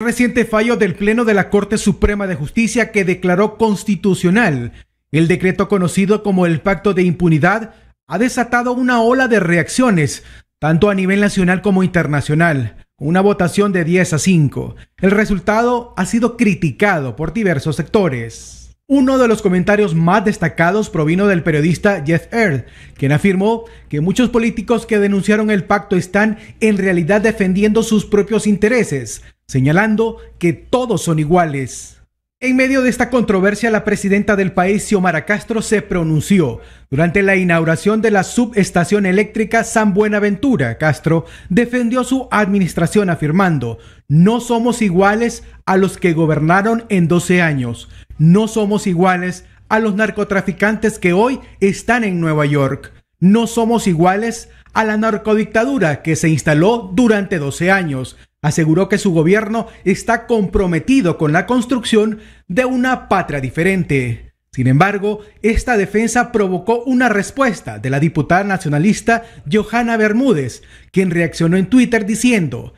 reciente fallo del Pleno de la Corte Suprema de Justicia que declaró constitucional el decreto conocido como el Pacto de Impunidad ha desatado una ola de reacciones, tanto a nivel nacional como internacional, una votación de 10 a 5. El resultado ha sido criticado por diversos sectores. Uno de los comentarios más destacados provino del periodista Jeff Earl, quien afirmó que muchos políticos que denunciaron el pacto están en realidad defendiendo sus propios intereses, señalando que todos son iguales. En medio de esta controversia, la presidenta del país, Xiomara Castro, se pronunció durante la inauguración de la subestación eléctrica San Buenaventura. Castro defendió su administración afirmando, no somos iguales a los que gobernaron en 12 años, no somos iguales a los narcotraficantes que hoy están en Nueva York, no somos iguales a la narcodictadura que se instaló durante 12 años. Aseguró que su gobierno está comprometido con la construcción de una patria diferente. Sin embargo, esta defensa provocó una respuesta de la diputada nacionalista Johanna Bermúdez, quien reaccionó en Twitter diciendo,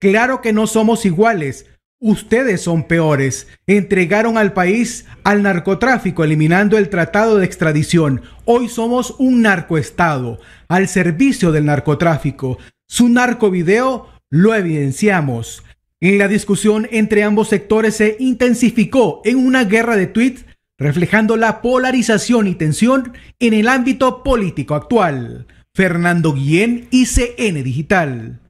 Claro que no somos iguales, Ustedes son peores. Entregaron al país al narcotráfico eliminando el tratado de extradición. Hoy somos un narcoestado al servicio del narcotráfico. Su narcovideo lo evidenciamos. En la discusión entre ambos sectores se intensificó en una guerra de tweets reflejando la polarización y tensión en el ámbito político actual. Fernando Guillén, ICN Digital.